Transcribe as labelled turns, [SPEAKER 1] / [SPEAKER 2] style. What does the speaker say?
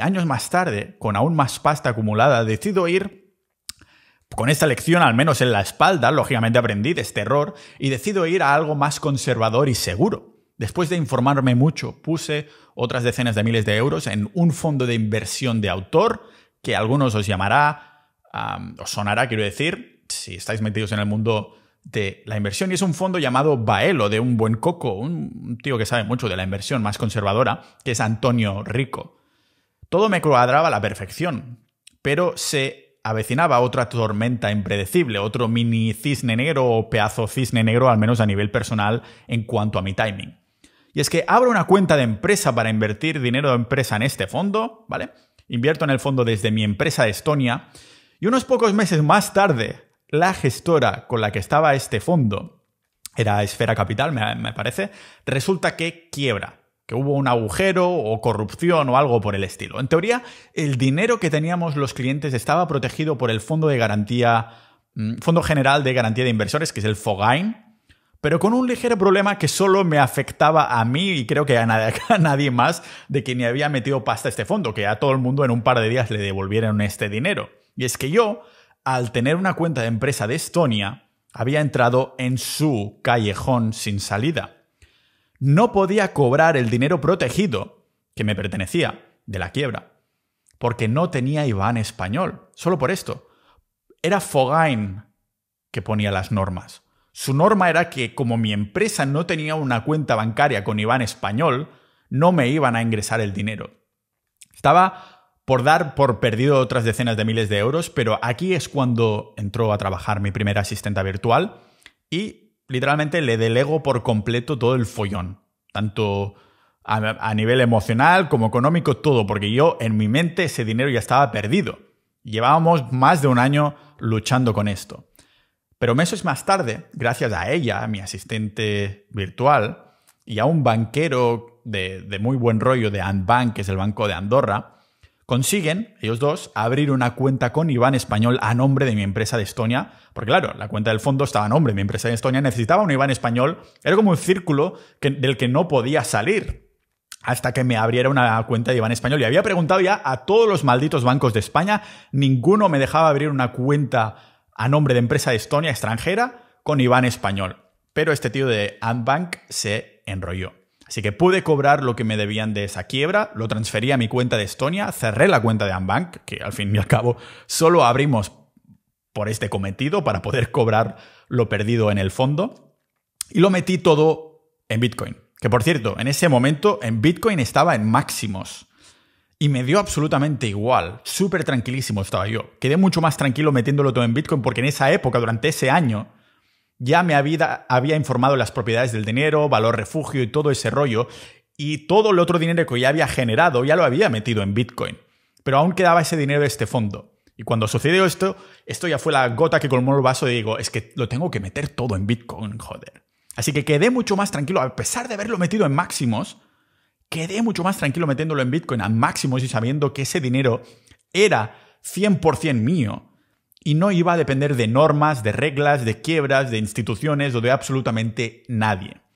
[SPEAKER 1] años más tarde, con aún más pasta acumulada, decido ir con esta lección al menos en la espalda, lógicamente aprendí de este error, y decido ir a algo más conservador y seguro. Después de informarme mucho, puse otras decenas de miles de euros en un fondo de inversión de autor, que algunos os llamará, os sonará, quiero decir, si estáis metidos en el mundo de la inversión, y es un fondo llamado Baelo, de un buen coco, un tío que sabe mucho de la inversión más conservadora, que es Antonio Rico. Todo me cuadraba a la perfección, pero se avecinaba otra tormenta impredecible, otro mini cisne negro o peazo cisne negro, al menos a nivel personal, en cuanto a mi timing. Y es que abro una cuenta de empresa para invertir dinero de empresa en este fondo, ¿vale? Invierto en el fondo desde mi empresa de Estonia y unos pocos meses más tarde, la gestora con la que estaba este fondo, era Esfera Capital, me, parece, resulta que quiebra que hubo un agujero o corrupción o algo por el estilo. En teoría, el dinero que teníamos los clientes estaba protegido por el Fondo de Garantía, mm, Fondo General de Garantía de Inversores, que es el FOGAIN, pero con un ligero problema que solo me afectaba a mí y creo que a nadie, más de que quien había metido pasta a este fondo, que a todo el mundo en un par de días le devolvieron este dinero. Y es que yo, al tener una cuenta de empresa de Estonia, había entrado en su callejón sin salida no podía cobrar el dinero protegido que me pertenecía de la quiebra, porque no tenía Iván español, solo por esto. Era Fogain que ponía las normas. Su norma era que como mi empresa no tenía una cuenta bancaria con Iván español, no me iban a ingresar el dinero. Estaba por dar por perdido otras decenas de miles de euros, pero aquí es cuando entró a trabajar mi primera asistenta virtual y literalmente le delego por completo todo el follón, tanto a, nivel emocional como económico, todo, porque yo en mi mente ese dinero ya estaba perdido. Llevábamos más de un año luchando con esto. Pero meses más tarde, gracias a ella, a mi asistente virtual, y a un banquero de, de muy buen rollo de Antbank, que es el banco de Andorra, Consiguen, ellos dos, abrir una cuenta con Iván Español a nombre de mi empresa de Estonia, porque claro, la cuenta del fondo estaba a nombre de mi empresa de Estonia, necesitaba un Iván Español, era como un círculo del que no podía salir hasta que me abriera una cuenta de Iván Español. Y había preguntado ya a todos los malditos bancos de España, ninguno me dejaba abrir una cuenta a nombre de empresa de Estonia extranjera con Iván Español. Pero este tío de Antbank se enrolló. Así que pude cobrar lo que me debían de esa quiebra, lo transferí a mi cuenta de Estonia, cerré la cuenta de Ambank, que al fin y al cabo solo abrimos por este cometido para poder cobrar lo perdido en el fondo, y lo metí todo en Bitcoin. Que por cierto, en ese momento en Bitcoin estaba en máximos. Y me dio absolutamente igual, súper tranquilísimo estaba yo. Quedé mucho más tranquilo metiéndolo todo en Bitcoin porque en esa época, durante ese año, ya me había, informado las propiedades del dinero, valor refugio y todo ese rollo, y todo el otro dinero que ya había generado ya lo había metido en Bitcoin. Pero aún quedaba ese dinero de este fondo. Y cuando sucedió esto, esto ya fue la gota que colmó el vaso y digo, es que lo tengo que meter todo en Bitcoin, joder. Así que quedé mucho más tranquilo, a pesar de haberlo metido en máximos, quedé mucho más tranquilo metiéndolo en Bitcoin a máximos y sabiendo que ese dinero era 100% mío y no iba a depender de normas, de reglas, de quiebras, de instituciones o de absolutamente nadie.